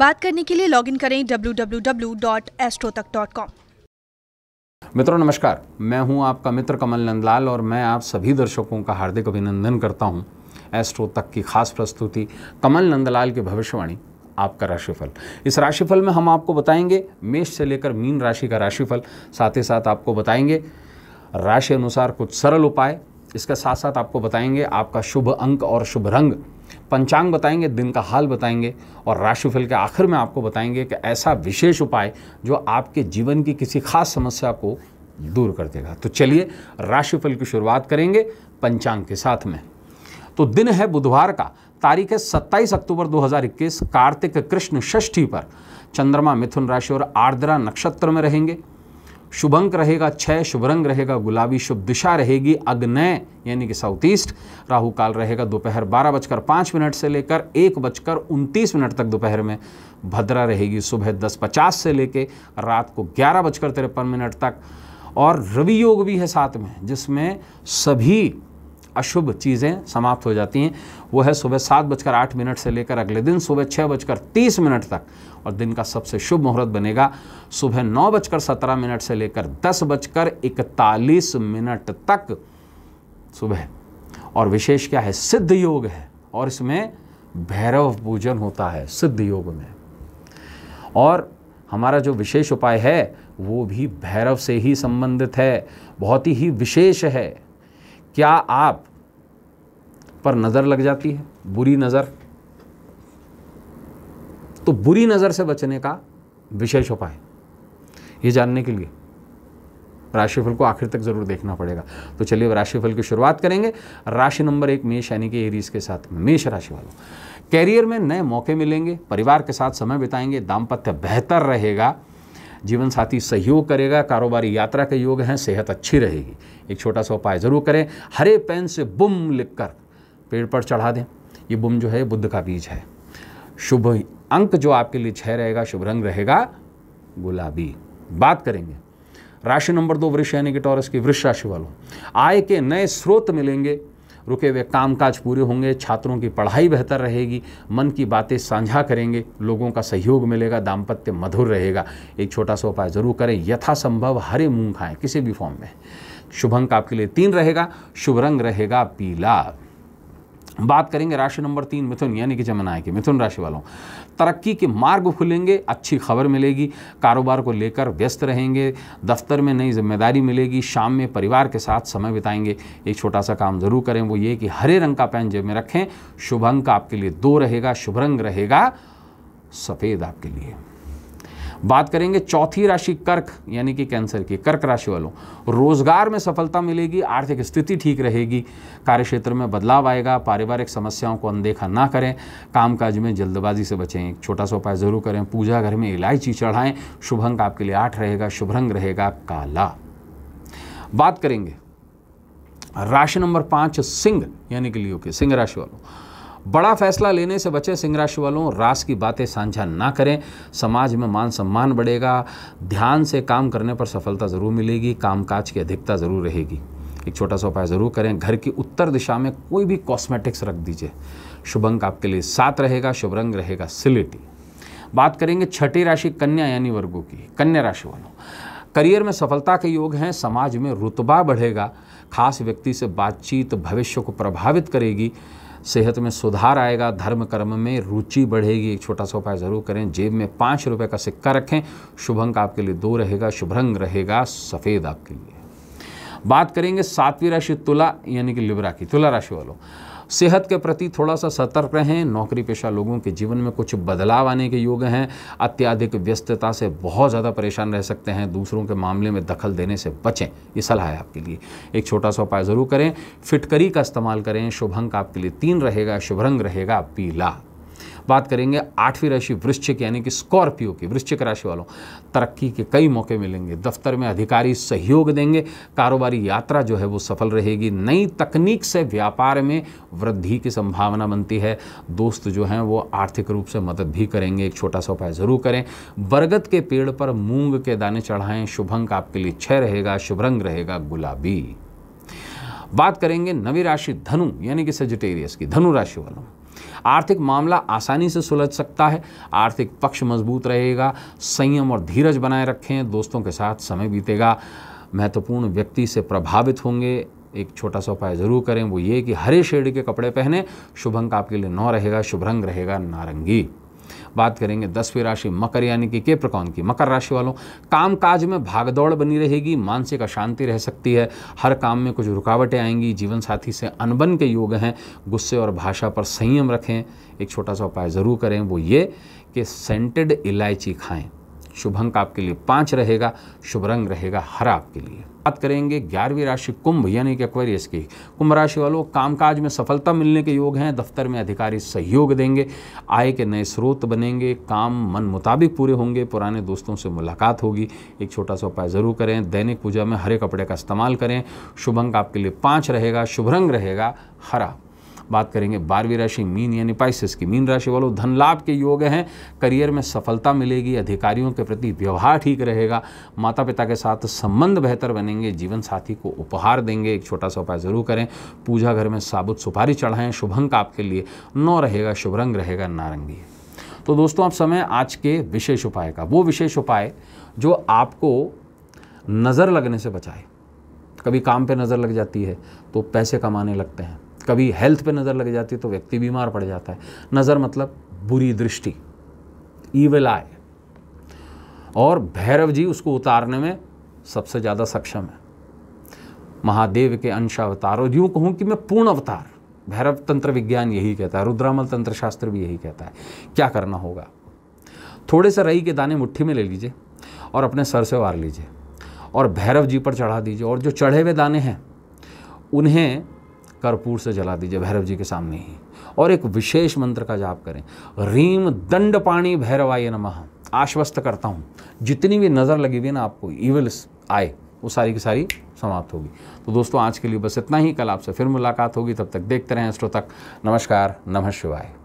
बात करने के लिए लॉगिन करें www.astrotak.com मित्रों नमस्कार मैं हूं आपका मित्र कमल नंदलाल और मैं आप सभी दर्शकों का हार्दिक अभिनंदन करता हूं एस्ट्रो तक की खास प्रस्तुति कमल नंदलाल की भविष्यवाणी आपका राशिफल इस राशिफल में हम आपको बताएंगे मेष से लेकर मीन राशि का राशिफल साथ ही साथ आपको बताएंगे राशि अनुसार कुछ सरल उपाय इसके साथ साथ आपको बताएंगे आपका शुभ अंक और शुभ रंग पंचांग बताएंगे दिन का हाल बताएंगे और राशिफल के आखिर में आपको बताएंगे कि ऐसा विशेष उपाय जो आपके जीवन की किसी खास समस्या को दूर कर देगा तो चलिए राशिफल की शुरुआत करेंगे पंचांग के साथ में तो दिन है बुधवार का तारीख है 27 अक्टूबर 2021 कार्तिक कृष्ण षष्ठी पर चंद्रमा मिथुन राशि और आर्द्रा नक्षत्र में रहेंगे शुभ अंक रहेगा छः शुभ रंग रहेगा गुलाबी शुभ दिशा रहेगी अग्नय यानी कि साउथ ईस्ट राहु काल रहेगा दोपहर बारह बजकर पाँच मिनट से लेकर एक बजकर उनतीस मिनट तक दोपहर में भद्रा रहेगी सुबह दस पचास से लेकर रात को ग्यारह बजकर तिरपन मिनट तक और रवि योग भी है साथ में जिसमें सभी अशुभ चीज़ें समाप्त हो जाती हैं वो है सुबह सात बजकर आठ मिनट से लेकर अगले दिन सुबह छः बजकर तीस मिनट तक और दिन का सबसे शुभ मुहूर्त बनेगा सुबह नौ बजकर सत्रह मिनट से लेकर दस बजकर इकतालीस मिनट तक सुबह और विशेष क्या है सिद्ध योग है और इसमें भैरव पूजन होता है सिद्ध योग में और हमारा जो विशेष उपाय है वो भी भैरव से ही संबंधित है बहुत ही विशेष है क्या आप पर नज़र लग जाती है बुरी नज़र तो बुरी नज़र से बचने का विशेष उपाय ये जानने के लिए राशिफल को आखिर तक ज़रूर देखना पड़ेगा तो चलिए राशिफल की शुरुआत करेंगे राशि नंबर एक मेष यानी कि एरीज के साथ मेष राशि वालों कैरियर में नए मौके मिलेंगे परिवार के साथ समय बिताएंगे दाम्पत्य बेहतर रहेगा जीवन साथी सहयोग करेगा कारोबारी यात्रा के योग हैं सेहत अच्छी रहेगी एक छोटा सा उपाय ज़रूर करें हरे पेन से बुम लिख कर पेड़ पर चढ़ा दें ये बुम जो है बुद्ध का बीज है शुभ अंक जो आपके लिए छह रहेगा शुभ रंग रहेगा गुलाबी बात करेंगे राशि नंबर दो वृक्ष यानी कि टॉरस की वृक्ष राशि वालों आय के नए स्रोत मिलेंगे रुके हुए कामकाज पूरे होंगे छात्रों की पढ़ाई बेहतर रहेगी मन की बातें साझा करेंगे लोगों का सहयोग मिलेगा दाम्पत्य मधुर रहेगा एक छोटा सा उपाय ज़रूर करें यथासंभव हरे मूंग खाएँ किसी भी फॉर्म में शुभ अंक आपके लिए तीन रहेगा शुभ रंग रहेगा पीला बात करेंगे राशि नंबर तीन मिथुन यानी कि जमनाय की मिथुन राशि वालों तरक्की के मार्ग खुलेंगे अच्छी खबर मिलेगी कारोबार को लेकर व्यस्त रहेंगे दफ्तर में नई जिम्मेदारी मिलेगी शाम में परिवार के साथ समय बिताएंगे एक छोटा सा काम ज़रूर करें वो ये कि हरे रंग का पैन जेब में रखें शुभ अंक आपके लिए दो रहेगा शुभ रंग रहेगा सफ़ेद आपके लिए बात करेंगे चौथी राशि कर्क यानी कि कैंसर की कर्क राशि वालों रोजगार में सफलता मिलेगी आर्थिक स्थिति ठीक रहेगी कार्य क्षेत्र में बदलाव आएगा पारिवारिक समस्याओं को अनदेखा ना करें कामकाज में जल्दबाजी से बचें एक छोटा सा उपाय जरूर करें पूजा घर में इलायची चढ़ाएं शुभ अंक आपके लिए आठ रहेगा शुभ रंग रहेगा काला बात करेंगे राशि नंबर पांच सिंह यानी कि लियो के सिंह राशि वालों बड़ा फैसला लेने से बचें सिंह राशि वालों रास की बातें साझा ना करें समाज में मान सम्मान बढ़ेगा ध्यान से काम करने पर सफलता ज़रूर मिलेगी कामकाज की अधिकता ज़रूर रहेगी एक छोटा सा उपाय ज़रूर करें घर की उत्तर दिशा में कोई भी कॉस्मेटिक्स रख दीजिए शुभ अंक आपके लिए सात रहेगा शुभ रंग रहेगा सिलिटी बात करेंगे छठी राशि कन्या यानी वर्गों की कन्या राशि वालों करियर में सफलता के योग हैं समाज में रुतबा बढ़ेगा खास व्यक्ति से बातचीत भविष्य को प्रभावित करेगी सेहत में सुधार आएगा धर्म कर्म में रुचि बढ़ेगी एक छोटा सा उपाय ज़रूर करें जेब में पाँच रुपये का सिक्का रखें शुभ अंक आपके लिए दो रहेगा शुभ रंग रहेगा सफ़ेद आपके लिए बात करेंगे सातवीं राशि तुला यानी कि लिब्रा की तुला राशि वालों सेहत के प्रति थोड़ा सा सतर्क रहें नौकरी पेशा लोगों के जीवन में कुछ बदलाव आने के योग हैं अत्याधिक व्यस्तता से बहुत ज़्यादा परेशान रह सकते हैं दूसरों के मामले में दखल देने से बचें ये सलाह है आपके लिए एक छोटा सा उपाय ज़रूर करें फिटकरी का इस्तेमाल करें शुभ अंक आपके लिए तीन रहेगा शुभ रंग रहेगा पीला बात करेंगे आठवीं राशि वृश्चिक यानी कि स्कॉर्पियो की वृश्चिक राशि वालों तरक्की के कई मौके मिलेंगे दफ्तर में अधिकारी सहयोग देंगे कारोबारी यात्रा जो है वो सफल रहेगी नई तकनीक से व्यापार में वृद्धि की संभावना बनती है दोस्त जो हैं वो आर्थिक रूप से मदद भी करेंगे एक छोटा सा उपाय ज़रूर करें बरगद के पेड़ पर मूंग के दाने चढ़ाएं शुभ अंक आपके लिए छह रहेगा शुभ रंग रहेगा गुलाबी बात करेंगे नवी राशि धनु यानी कि सेजिटेरियस की धनु राशि वालों आर्थिक मामला आसानी से सुलझ सकता है आर्थिक पक्ष मजबूत रहेगा संयम और धीरज बनाए रखें दोस्तों के साथ समय बीतेगा महत्वपूर्ण व्यक्ति से प्रभावित होंगे एक छोटा सा उपाय ज़रूर करें वो ये कि हरे शेड के कपड़े पहने शुभ अंक आपके लिए नौ रहेगा शुभ रंग रहेगा नारंगी बात करेंगे दसवीं राशि मकर यानी कि के प्रकौन की मकर राशि वालों कामकाज में भागदौड़ बनी रहेगी मानसिक अशांति रह सकती है हर काम में कुछ रुकावटें आएंगी जीवन साथी से अनबन के योग हैं गुस्से और भाषा पर संयम रखें एक छोटा सा उपाय ज़रूर करें वो ये कि सेंटेड इलायची खाएँ शुभ अंक आपके लिए पाँच रहेगा शुभ रंग रहेगा हरा आपके लिए बात करेंगे ग्यारहवीं राशि कुंभ यानी कि एक्वेरियस की कुंभ राशि वालों कामकाज में सफलता मिलने के योग हैं दफ्तर में अधिकारी सहयोग देंगे आय के नए स्रोत बनेंगे काम मन मुताबिक पूरे होंगे पुराने दोस्तों से मुलाकात होगी एक छोटा सा उपाय ज़रूर करें दैनिक पूजा में हरे कपड़े का इस्तेमाल करें शुभ अंक आपके लिए पाँच रहेगा शुभ रंग रहेगा हरा बात करेंगे बारहवीं राशि मीन यानी पाइसिस की मीन राशि वालों धन लाभ के योग हैं करियर में सफलता मिलेगी अधिकारियों के प्रति व्यवहार ठीक रहेगा माता पिता के साथ संबंध बेहतर बनेंगे जीवन साथी को उपहार देंगे एक छोटा सा उपाय ज़रूर करें पूजा घर में साबुत सुपारी चढ़ाएं शुभ अंक आपके लिए नौ रहेगा शुभ रंग रहेगा नारंगी तो दोस्तों आप समय आज के विशेष उपाय का वो विशेष उपाय जो आपको नज़र लगने से बचाए कभी काम पे नज़र लग जाती है तो पैसे कमाने लगते हैं कभी हेल्थ पे नज़र लग जाती है तो व्यक्ति बीमार पड़ जाता है नज़र मतलब बुरी दृष्टि ईवल आय और भैरव जी उसको उतारने में सबसे ज़्यादा सक्षम है महादेव के अंश अवतार और यूँ कहूँ कि मैं पूर्ण अवतार भैरव तंत्र विज्ञान यही कहता है रुद्रामल तंत्र शास्त्र भी यही कहता है क्या करना होगा थोड़े से रई के दाने मुट्ठी में ले लीजिए और अपने सर से वार लीजिए और भैरव जी पर चढ़ा दीजिए और जो चढ़े हुए दाने हैं उन्हें कर्पूर से जला दीजिए भैरव जी के सामने ही और एक विशेष मंत्र का जाप करें रीम दंड पाणी भैरवाय नमः आश्वस्त करता हूँ जितनी भी नज़र लगी हुई है ना आपको ईवल्स आए वो सारी की सारी समाप्त होगी तो दोस्तों आज के लिए बस इतना ही कल आपसे फिर मुलाकात होगी तब तक देखते रहें एस्ट्रो तक नमस्कार नमः शिवाय